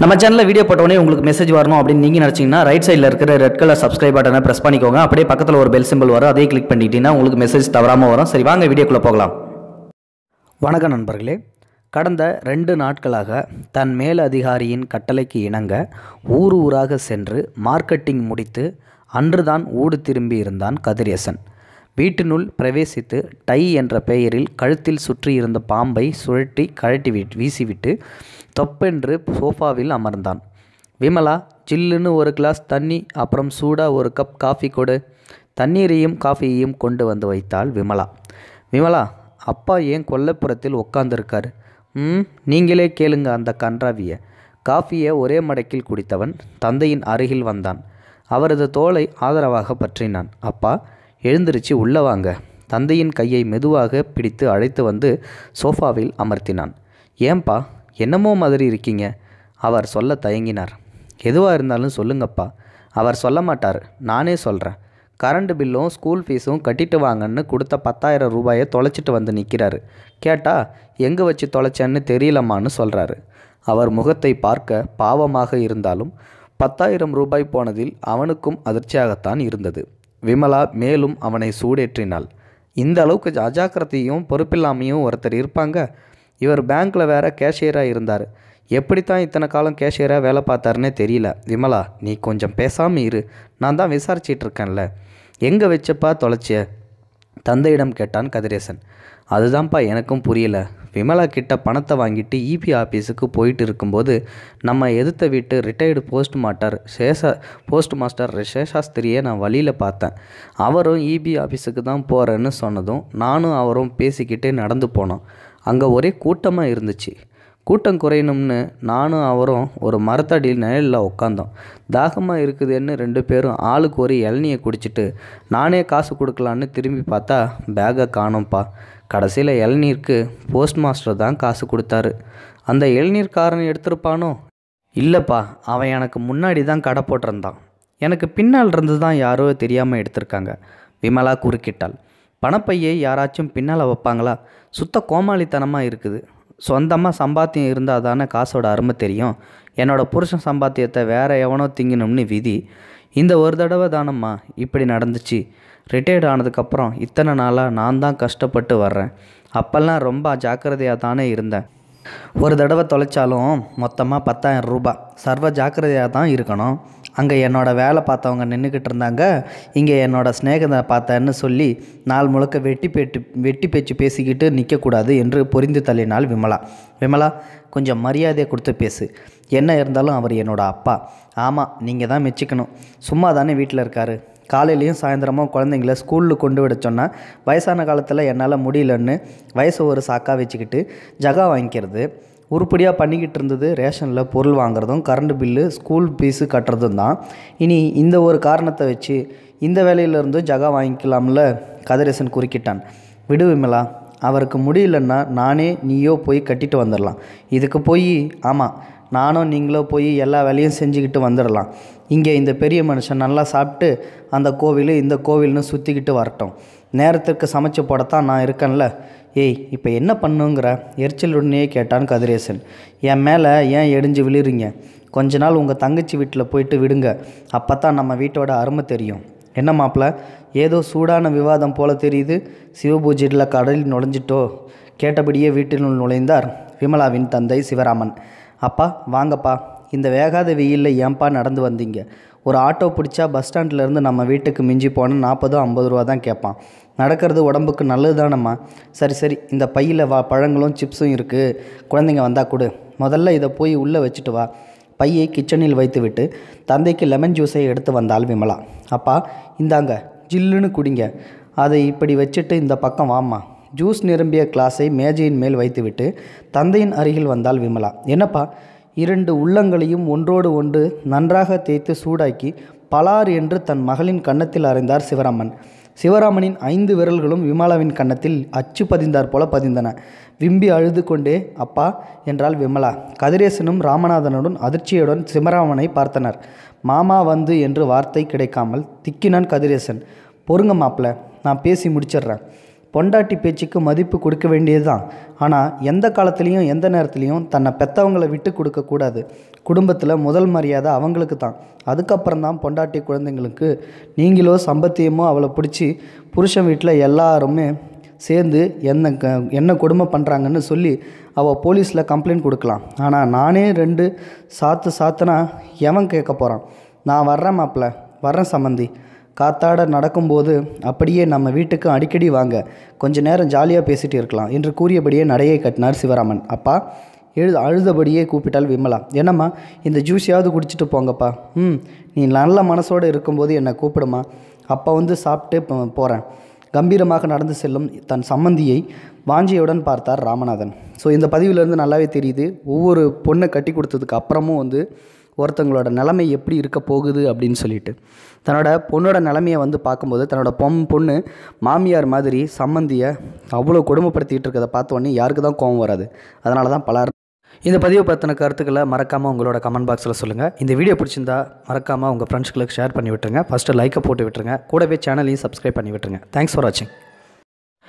நம்ம சேனலில் வீடியோ போட்டோடனே உங்களுக்கு மெசேஜ் வரணும் அப்படின்னு நீங்கள் நினச்சிங்கன்னா ரைட் சைடில் இருக்கிற ரெட் கலர் சப்ஸ்கிரைப் பட்டனை ப்ரெஸ் பண்ணிக்கோங்க அப்படியே பக்கத்தில் ஒரு பெல் சிம்பிள் வரும் அதே கிளிக் பண்ணிக்கிட்டீங்கன்னா உங்களுக்கு மெசேஜ் தவறாமல் வரும் சரி வாங்க வீடியோக்குள்ளே போகலாம் வணக்கம் நண்பர்களே கடந்த ரெண்டு நாட்களாக தன் மேலதிகாரியின் கட்டளைக்கு இணங்க ஊர் ஊராக சென்று மார்க்கெட்டிங் முடித்து அன்றுதான் ஊடு திரும்பி இருந்தான் கதிரியசன் வீட்டினுள் பிரவேசித்து டை என்ற பெயரில் கழுத்தில் சுற்றியிருந்த பாம்பை சுழட்டி கழட்டி வீசிவிட்டு தொப்பென்று சோஃபாவில் அமர்ந்தான் விமலா சில்லுன்னு ஒரு கிளாஸ் தண்ணி அப்புறம் சூடாக ஒரு கப் காஃபி கொடு தண்ணீரையும் காஃபியையும் கொண்டு வந்து வைத்தாள் விமலா விமலா அப்பா ஏன் கொல்லப்புறத்தில் உட்காந்துருக்காரு ம் நீங்களே கேளுங்க அந்த கன்றாவிய காஃபியை ஒரே மடக்கில் குடித்தவன் தந்தையின் அருகில் வந்தான் அவரது தோலை ஆதரவாக பற்றினான் அப்பா எழுந்திருச்சு உள்ளே வாங்க தந்தையின் கையை மெதுவாக பிடித்து அழைத்து வந்து சோஃபாவில் அமர்த்தினான் ஏம்பா என்னமோ மாதிரி இருக்கீங்க அவர் சொல்ல தயங்கினார் எதுவாக இருந்தாலும் சொல்லுங்கப்பா அவர் சொல்ல மாட்டார் நானே சொல்கிறேன் கரண்ட் பில்லும் ஸ்கூல் ஃபீஸும் கட்டிட்டு வாங்கன்னு கொடுத்த பத்தாயிரம் ரூபாயை தொலைச்சிட்டு வந்து நிற்கிறாரு கேட்டா எங்கே வச்சு தொலைச்சேன்னு தெரியலம்மான்னு சொல்கிறாரு அவர் முகத்தை பார்க்க பாவமாக இருந்தாலும் பத்தாயிரம் ரூபாய் போனதில் அவனுக்கும் அதிர்ச்சியாகத்தான் இருந்தது விமலா மேலும் அவனை சூடேற்றினாள் இந்த அளவுக்கு அஜாக்கிரதையும் பொறுப்பில்லாமையும் ஒருத்தர் இருப்பாங்க இவர் பேங்க்கில் வேற கேஷியராக இருந்தார் எப்படி தான் இத்தனை காலம் கேஷியராக வேலை பார்த்தாருன்னே தெரியல விமலா நீ கொஞ்சம் பேசாமல் இரு நான் தான் விசாரிச்சிட்ருக்கேன்ல எங்கே வச்சப்பா தொலைச்சிய தந்தையிடம் கேட்டான் கதிரேசன் அதுதான்ப்பா எனக்கும் புரியல விமலா கிட்ட பணத்தை வாங்கிட்டு இபி ஆஃபீஸுக்கு போயிட்டு இருக்கும்போது நம்ம எதிர்த்த வீட்டு retired post master Sesha post master சேஷாஸ்திரியை நான் வழியில் பார்த்தேன் அவரும் இபி ஆஃபீஸுக்கு தான் போகிறேன்னு சொன்னதும் நானும் அவரும் பேசிக்கிட்டே நடந்து போனோம் அங்கே ஒரே கூட்டமாக இருந்துச்சு கூட்டம் குறையணும்னு நானும் அவரும் ஒரு மரத்தடியில் நிழலில் உட்காந்தோம் தாகமாக இருக்குதுன்னு ரெண்டு பேரும் ஆளுக்கு ஒரு இளநியை குடிச்சிட்டு நானே காசு கொடுக்கலான்னு திரும்பி பார்த்தா பேக்கை காணோம்ப்பா கடைசியில் இளநீருக்கு போஸ்ட் மாஸ்டர் தான் காசு கொடுத்தாரு அந்த இளநீர்காரன் எடுத்திருப்பானோ இல்லைப்பா அவன் எனக்கு முன்னாடி தான் கடை போட்டிருந்தான் எனக்கு பின்னால் இருந்து தான் யாரோ தெரியாமல் எடுத்திருக்காங்க விமலா குறுக்கிட்டாள் பணப்பையை யாராச்சும் பின்னால் வைப்பாங்களா சுத்த கோமாளித்தனமாக இருக்குது சொந்தமாக சம்பாத்தியம் இருந்தால் தானே காசோட அருமை தெரியும் என்னோடய புருஷன் சம்பாத்தியத்தை வேறு எவனோ திங்கினோம்னு விதி இந்த ஒரு தடவை தானம்மா இப்படி நடந்துச்சு ரிட்டையர்ட் ஆனதுக்கப்புறம் இத்தனை நாளாக நான் தான் கஷ்டப்பட்டு வர்றேன் அப்போல்லாம் ரொம்ப ஜாக்கிரதையாக தானே இருந்தேன் ஒரு தடவை தொலைச்சாலும் மொத்தமாக பத்தாயிரம் ரூபாய் சர்வ ஜாக்கிரதையாக தான் இருக்கணும் அங்கே என்னோடய வேலை பார்த்தவங்க நின்றுக்கிட்டு இருந்தாங்க இங்கே என்னோடய ஸ்நேகிதனை பார்த்தேன்னு சொல்லி நாள் முழுக்க வெட்டி பேட்டு வெட்டி பேச்சு பேசிக்கிட்டு நிற்கக்கூடாது என்று புரிந்து தள்ளினாள் விமலா விமலா கொஞ்சம் மரியாதையை கொடுத்து பேசு என்ன இருந்தாலும் அவர் என்னோடய அப்பா ஆமாம் நீங்கள் தான் மெச்சிக்கணும் சும்மா தானே வீட்டில் இருக்கார் காலையிலையும் சாயந்தரமும் குழந்தைங்கள ஸ்கூலில் கொண்டு விட சொன்னால் வயசான காலத்தில் என்னால் முடியலன்னு வயசு ஒரு சாக்காக வச்சுக்கிட்டு ஜகா வாங்கிக்கிறது உருப்படியாக பண்ணிக்கிட்டு இருந்தது ரேஷனில் பொருள் வாங்குறதும் கரண்ட் பில்லு ஸ்கூல் ஃபீஸு கட்டுறதும் தான் இனி இந்த ஒரு காரணத்தை வச்சு இந்த வேலையிலிருந்து ஜகா வாங்கிக்கலாம்ல கதிரேசன் குறுக்கிட்டான் விடு விமலா அவருக்கு முடியலன்னா நானே நீயோ போய் கட்டிட்டு வந்துடலாம் இதுக்கு போய் ஆமாம் நானும் நீங்களோ போய் எல்லா வேலையும் செஞ்சுக்கிட்டு வந்துடலாம் இங்கே இந்த பெரிய மனுஷன் நல்லா சாப்பிட்டு அந்த கோவில் இந்த கோவில்னு சுற்றிக்கிட்டு வரட்டும் நேரத்திற்கு சமைச்சு போடத்தான் நான் இருக்கேன்ல ஏய் இப்போ என்ன பண்ணுங்கிற எரிச்சலுடனே கேட்டான் கதிரேசன் என் மேலே ஏன் எடிஞ்சு விழுறீங்க கொஞ்ச நாள் உங்கள் தங்கச்சி வீட்டில் போயிட்டு விடுங்க அப்போ தான் நம்ம வீட்டோட அருமை தெரியும் என்ன மாப்பிள்ள ஏதோ சூடான விவாதம் போல தெரியுது சிவபூஜையில் கடலில் நுழைஞ்சிட்டோ கேட்டபடியே வீட்டினுள் நுழைந்தார் விமலாவின் தந்தை சிவராமன் அப்பா வாங்கப்பா இந்த வேகாத வெயிலில் ஏன்பா நடந்து வந்தீங்க ஒரு ஆட்டோ பிடிச்சா பஸ் ஸ்டாண்ட்லேருந்து நம்ம வீட்டுக்கு மிஞ்சி போனால் நாற்பதோ ஐம்பது ரூபா தான் கேட்பான் நடக்கிறது உடம்புக்கு நல்லது தானம்மா சரி சரி இந்த பையில் வா பழங்களும் சிப்ஸும் இருக்குது குழந்தைங்க வந்தால் கொடு முதல்ல இதை போய் உள்ளே வச்சுட்டு வா பையை கிச்சனில் வைத்துவிட்டு தந்தைக்கு லெமன் ஜூஸை எடுத்து வந்தால் விமலா அப்பா இந்தாங்க ஜில்லுன்னு குடிங்க அதை இப்படி வச்சுட்டு இந்த பக்கம் வாம்மா ஜூஸ் நிரம்பிய கிளாஸை மேஜையின் மேல் வைத்துவிட்டு தந்தையின் அருகில் வந்தால் விமலா என்னப்பா இரண்டு உள்ளங்களையும் ஒன்றோடு ஒன்று நன்றாக தேய்த்து சூடாக்கி பலார் என்று தன் மகளின் கன்னத்தில் அறைந்தார் சிவராமன் சிவராமனின் ஐந்து விரல்களும் விமலாவின் கன்னத்தில் அச்சு பதிந்தார் போல பதிந்தன விம்பி அழுது கொண்டே அப்பா என்றாள் விமலா கதிரேசனும் ராமநாதனுடன் அதிர்ச்சியுடன் சிவராமனை பார்த்தனர் மாமா வந்து என்று வார்த்தை கிடைக்காமல் திக்கினான் கதிரேசன் பொறுங்க மாப்பிள்ள நான் பேசி முடிச்சிடுறேன் பொண்டாட்டி பேச்சுக்கு மதிப்பு கொடுக்க வேண்டியது தான் ஆனால் எந்த காலத்துலேயும் எந்த நேரத்துலையும் தன்னை பெற்றவங்களை விட்டு கொடுக்கக்கூடாது குடும்பத்தில் முதல் மரியாதை அவங்களுக்கு தான் அதுக்கப்புறம் தான் பொண்டாட்டி குழந்தைங்களுக்கு நீங்களோ சம்பத்தியமோ அவளை பிடிச்சி புருஷன் வீட்டில் எல்லாருமே சேர்ந்து என்ன என்ன கொடுமை பண்ணுறாங்கன்னு சொல்லி அவள் போலீஸில் கம்ப்ளைண்ட் கொடுக்கலாம் ஆனால் நானே ரெண்டு சாத்து சாத்துனா எவன் கேட்க போகிறான் நான் வர்றேன் மாப்பிள்ள வர்றேன் சம்மந்தி காத்தாட நடக்கும்போது அப்படியே நம்ம வீட்டுக்கு அடிக்கடி வாங்க கொஞ்ச நேரம் ஜாலியாக பேசிட்டு இருக்கலாம் என்று கூறியபடியே நடையை கட்டினார் சிவராமன் அப்பா எழுது அழுதபடியே கூப்பிட்டால் விமலா என்னம்மா இந்த ஜூஸியாவது குடிச்சிட்டு போங்கப்பா ம் நீ நல்ல மனசோடு இருக்கும்போது என்னை கூப்பிடுமா அப்போ வந்து சாப்பிட்டு போகிறேன் கம்பீரமாக நடந்து செல்லும் தன் சம்மந்தியை வாஞ்சியுடன் பார்த்தார் ராமநாதன் ஸோ இந்த பதிவிலேருந்து நல்லாவே தெரியுது ஒவ்வொரு பொண்ணை கட்டி கொடுத்ததுக்கு அப்புறமும் வந்து ஒருத்தவங்களோட நிலைமை எப்படி இருக்க போகுது அப்படின்னு சொல்லிட்டு தன்னோட பொண்ணோட நிலமையை வந்து பார்க்கும்போது தன்னோட பொம் பொண்ணு மாமியார் மாதிரி சம்மந்தியை அவ்வளோ கொடுமைப்படுத்திகிட்டு இருக்கிறத பார்த்தோன்னே யாருக்கு தான் கோபம் வராது அதனால தான் பலர் இந்த பதிவு பற்றின கருத்துக்களை மறக்காமல் உங்களோட கமெண்ட் பாக்ஸில் சொல்லுங்கள் இந்த வீடியோ பிடிச்சிருந்தா மறக்காமல் உங்கள் ஃப்ரெண்ட்ஸ்களுக்கு ஷேர் பண்ணி விட்டுருங்க ஃபஸ்ட்டு லைக்கை போட்டு விட்டுருங்க கூடவே சேனலையும் சப்ஸ்கிரைப் பண்ணி விட்டுருங்க தேங்க்ஸ் ஃபார் வாட்சிங்